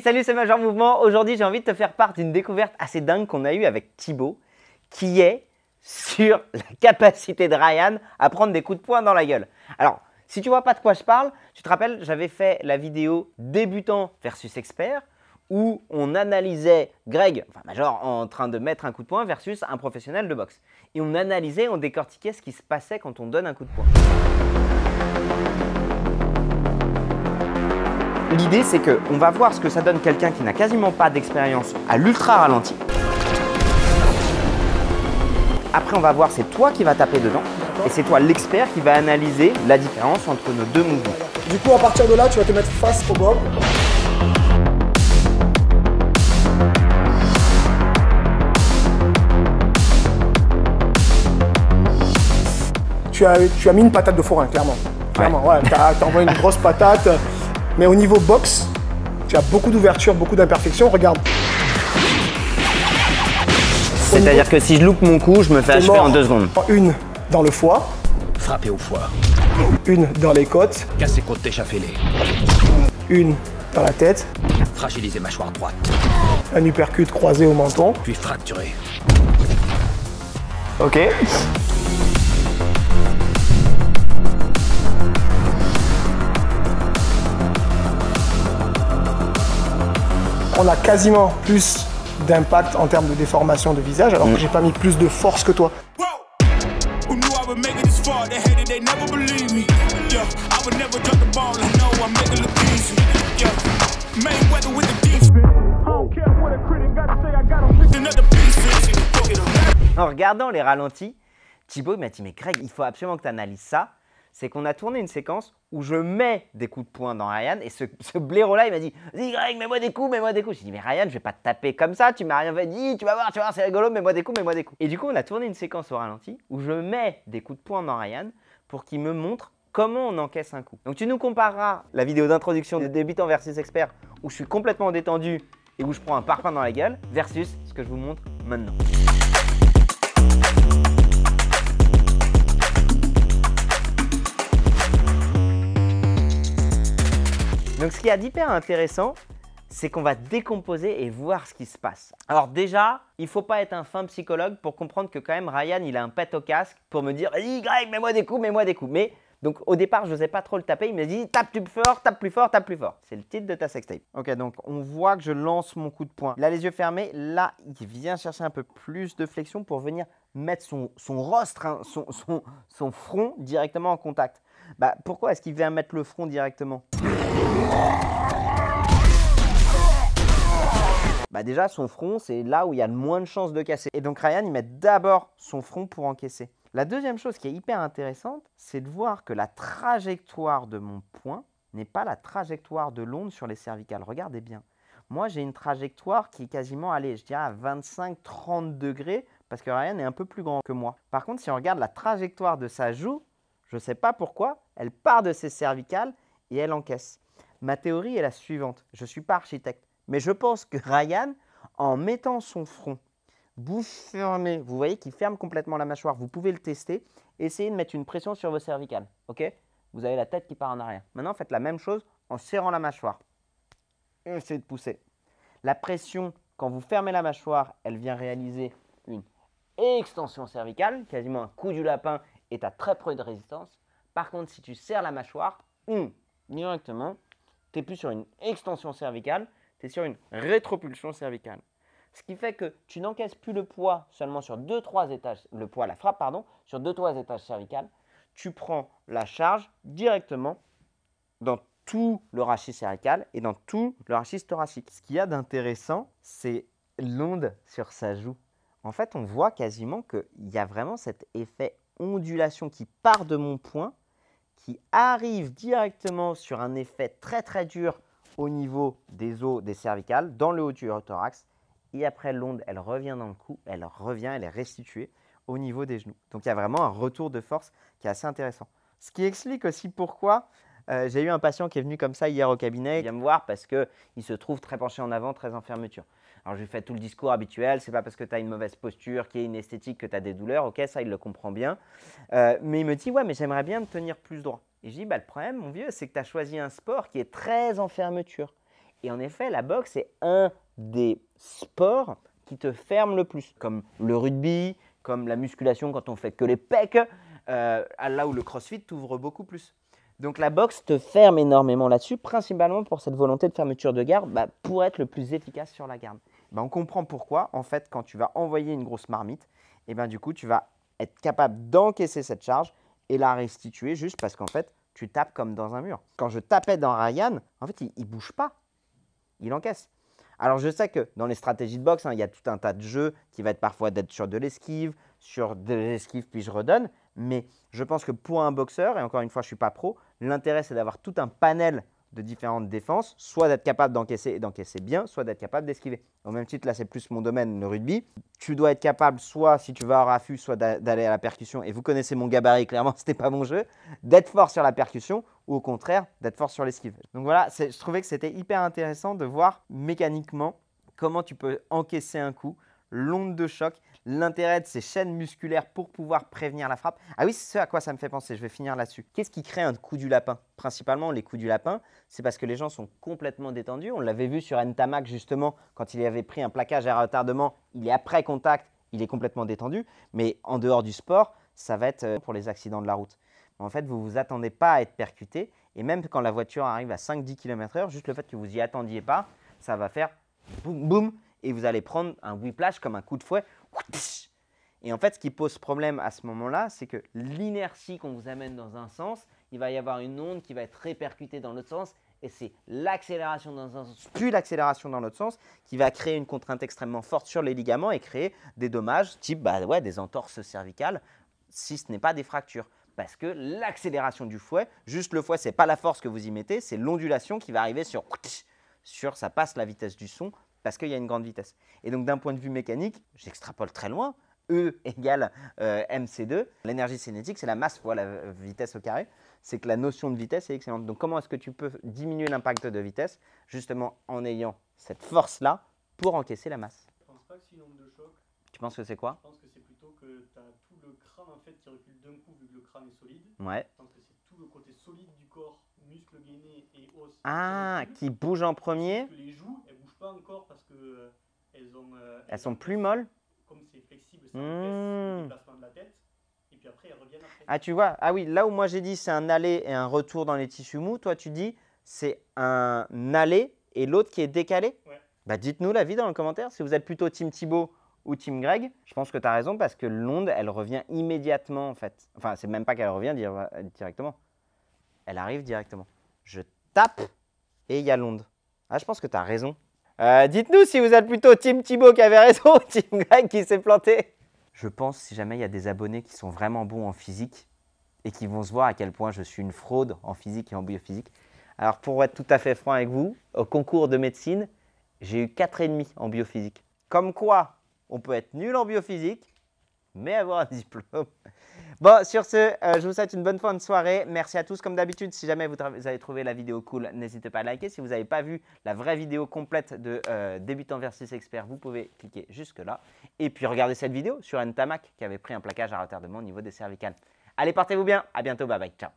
salut, c'est Major Mouvement. Aujourd'hui, j'ai envie de te faire part d'une découverte assez dingue qu'on a eue avec Thibaut, qui est sur la capacité de Ryan à prendre des coups de poing dans la gueule. Alors, si tu vois pas de quoi je parle, tu te rappelles, j'avais fait la vidéo débutant versus expert où on analysait Greg, enfin Major, en train de mettre un coup de poing versus un professionnel de boxe. Et on analysait, on décortiquait ce qui se passait quand on donne un coup de poing. L'idée, c'est qu'on va voir ce que ça donne quelqu'un qui n'a quasiment pas d'expérience à l'ultra ralenti. Après, on va voir, c'est toi qui va taper dedans et c'est toi l'expert qui va analyser la différence entre nos deux mouvements. Du coup, à partir de là, tu vas te mettre face au bob. Tu as, tu as mis une patate de forain, clairement. Clairement, ouais. ouais T'as envoyé une grosse patate. Mais au niveau box, tu as beaucoup d'ouverture, beaucoup d'imperfections. Regarde. C'est-à-dire que si je loupe mon cou, je me fais achever en deux secondes. Une dans le foie. Frapper au foie. Une dans les côtes. Casser côtes, échaffez Une dans la tête. Fragiliser mâchoire droite. Un uppercut croisé au menton. Puis fracturé. Ok. on a quasiment plus d'impact en termes de déformation de visage, alors que mm. j'ai pas mis plus de force que toi. En regardant les ralentis, Thibaut m'a dit Mais Greg, il faut absolument que tu analyses ça c'est qu'on a tourné une séquence où je mets des coups de poing dans Ryan et ce, ce blaireau-là, il m'a dit Vas-y, Greg, mets-moi des coups, mets-moi des coups. J'ai dit Mais Ryan, je vais pas te taper comme ça, tu m'as rien fait. tu vas voir, tu vas voir, c'est rigolo, mets-moi des coups, mets-moi des coups. Et du coup, on a tourné une séquence au ralenti où je mets des coups de poing dans Ryan pour qu'il me montre comment on encaisse un coup. Donc tu nous compareras la vidéo d'introduction de débutant versus expert où je suis complètement détendu et où je prends un parpaing dans la gueule versus ce que je vous montre maintenant. Donc ce qui est d'hyper intéressant, c'est qu'on va décomposer et voir ce qui se passe. Alors déjà, il faut pas être un fin psychologue pour comprendre que quand même Ryan, il a un pet au casque pour me dire "Y, mets-moi des coups, mets-moi des coups." Mais donc au départ, je n'osais pas trop le taper, il me dit "Tape plus fort, tape plus fort, tape plus fort." C'est le titre de ta sextape. OK, donc on voit que je lance mon coup de poing. Là les yeux fermés, là, il vient chercher un peu plus de flexion pour venir mettre son, rostre, hein, son, son, son front directement en contact. Bah pourquoi est-ce qu'il vient mettre le front directement bah déjà, son front, c'est là où il y a le moins de chances de casser. Et donc Ryan, il met d'abord son front pour encaisser. La deuxième chose qui est hyper intéressante, c'est de voir que la trajectoire de mon point n'est pas la trajectoire de l'onde sur les cervicales. Regardez bien. Moi, j'ai une trajectoire qui est quasiment, allée je dirais à 25-30 degrés, parce que Ryan est un peu plus grand que moi. Par contre, si on regarde la trajectoire de sa joue, je ne sais pas pourquoi, elle part de ses cervicales et elle encaisse. Ma théorie est la suivante. Je ne suis pas architecte, mais je pense que Ryan, en mettant son front bouche fermée, vous voyez qu'il ferme complètement la mâchoire, vous pouvez le tester, essayez de mettre une pression sur vos cervicales. vous avez la tête qui part en arrière. Maintenant, faites la même chose en serrant la mâchoire. Essayez de pousser. La pression, quand vous fermez la mâchoire, elle vient réaliser une extension cervicale, quasiment un coup du lapin, et à très peu de résistance. Par contre, si tu serres la mâchoire, hmm, directement, tu n'es plus sur une extension cervicale, tu es sur une rétropulsion cervicale. Ce qui fait que tu n'encaisses plus le poids seulement sur 2-3 étages, le poids, la frappe, pardon, sur deux trois étages cervicales. Tu prends la charge directement dans tout le rachis cervical et dans tout le rachis thoracique. Ce qu'il y a d'intéressant, c'est l'onde sur sa joue. En fait, on voit quasiment qu'il y a vraiment cet effet ondulation qui part de mon point qui arrive directement sur un effet très très dur au niveau des os des cervicales, dans le haut du thorax. Et après, l'onde, elle revient dans le cou, elle revient, elle est restituée au niveau des genoux. Donc il y a vraiment un retour de force qui est assez intéressant. Ce qui explique aussi pourquoi euh, j'ai eu un patient qui est venu comme ça hier au cabinet. Il vient me voir parce qu'il se trouve très penché en avant, très en fermeture. Alors je lui fais tout le discours habituel, c'est pas parce que tu as une mauvaise posture, qu'il y a une esthétique, que tu as des douleurs, ok, ça il le comprend bien. Euh, mais il me dit, ouais, mais j'aimerais bien me tenir plus droit. Et je dis, bah, le problème, mon vieux, c'est que tu as choisi un sport qui est très en fermeture. Et en effet, la boxe est un des sports qui te ferme le plus, comme le rugby, comme la musculation quand on fait que les pecs, euh, là où le crossfit t'ouvre beaucoup plus. Donc la boxe te ferme énormément là-dessus, principalement pour cette volonté de fermeture de garde, bah, pour être le plus efficace sur la garde. Ben, on comprend pourquoi, en fait, quand tu vas envoyer une grosse marmite, et eh ben, du coup, tu vas être capable d'encaisser cette charge et la restituer juste parce qu'en fait, tu tapes comme dans un mur. Quand je tapais dans Ryan, en fait, il ne bouge pas. Il encaisse. Alors, je sais que dans les stratégies de boxe, hein, il y a tout un tas de jeux qui va être parfois d'être sur de l'esquive, sur de l'esquive puis je redonne. Mais je pense que pour un boxeur, et encore une fois, je ne suis pas pro, l'intérêt, c'est d'avoir tout un panel de différentes défenses, soit d'être capable d'encaisser et d'encaisser bien, soit d'être capable d'esquiver. Au même titre, là, c'est plus mon domaine, le rugby. Tu dois être capable, soit si tu vas au raffut, soit d'aller à la percussion, et vous connaissez mon gabarit, clairement, ce c'était pas mon jeu, d'être fort sur la percussion, ou au contraire, d'être fort sur l'esquive. Donc voilà, je trouvais que c'était hyper intéressant de voir mécaniquement comment tu peux encaisser un coup, l'onde de choc, l'intérêt de ces chaînes musculaires pour pouvoir prévenir la frappe. Ah oui, c'est ce à quoi ça me fait penser, je vais finir là-dessus. Qu'est-ce qui crée un coup du lapin Principalement, les coups du lapin, c'est parce que les gens sont complètement détendus. On l'avait vu sur Ntamak, justement, quand il avait pris un plaquage à retardement, il est après contact, il est complètement détendu. Mais en dehors du sport, ça va être euh, pour les accidents de la route. En fait, vous ne vous attendez pas à être percuté. Et même quand la voiture arrive à 5-10 km/h, juste le fait que vous y attendiez pas, ça va faire boum boum et vous allez prendre un whiplash comme un coup de fouet et en fait, ce qui pose problème à ce moment-là, c'est que l'inertie qu'on vous amène dans un sens, il va y avoir une onde qui va être répercutée dans l'autre sens, et c'est l'accélération dans un sens, plus l'accélération dans l'autre sens, qui va créer une contrainte extrêmement forte sur les ligaments et créer des dommages type bah des entorses cervicales, si ce n'est pas des fractures. Parce que l'accélération du fouet, juste le fouet, ce n'est pas la force que vous y mettez, c'est l'ondulation qui va arriver sur, sur, ça passe la vitesse du son, parce qu'il y a une grande vitesse. Et donc d'un point de vue mécanique, j'extrapole très loin, E égale euh, mc2, l'énergie cinétique, c'est la masse fois la euh, vitesse au carré, c'est que la notion de vitesse est excellente. Donc comment est-ce que tu peux diminuer l'impact de vitesse, justement en ayant cette force-là pour encaisser la masse Je pense pas que une onde de choc. Tu penses que c'est quoi Je pense que c'est plutôt que tu as tout le crâne en fait, qui recule d'un coup vu que le crâne est solide. Ouais. Je pense que c'est tout le côté solide du corps, muscles gainés et os. Ah, qui bouge en premier. les joues, pas encore parce que euh, elles euh, elles sont plus molles Comme c'est flexible, ça mmh. déplacement de la tête. Et puis après, elles reviennent après. Ah, tu vois Ah oui, là où moi j'ai dit c'est un aller et un retour dans les tissus mous, toi tu dis c'est un aller et l'autre qui est décalé bah, Dites-nous la vie dans le commentaire si vous êtes plutôt Team Thibaut ou Team Greg. Je pense que tu as raison parce que l'onde, elle revient immédiatement en fait. Enfin, c'est même pas qu'elle revient dire, euh, directement. Elle arrive directement. Je tape et il y a l'onde. Ah, je pense que tu as raison. Euh, dites-nous si vous êtes plutôt Tim Thibault qui avait raison ou Team Greg qui s'est planté. Je pense si jamais il y a des abonnés qui sont vraiment bons en physique et qui vont se voir à quel point je suis une fraude en physique et en biophysique. Alors pour être tout à fait franc avec vous, au concours de médecine, j'ai eu 4,5 en biophysique. Comme quoi, on peut être nul en biophysique mais avoir un diplôme. Bon, sur ce, euh, je vous souhaite une bonne fin de soirée. Merci à tous comme d'habitude. Si jamais vous, avez trouvé la vidéo cool, n'hésitez pas à liker. Si vous n'avez pas vu la vraie vidéo complète de euh, débutant versus expert, vous pouvez cliquer jusque là. Et puis regardez cette vidéo sur Ntamak qui avait pris un plaquage à retardement au niveau des cervicales. Allez, portez-vous bien. À bientôt. Bye bye. Ciao.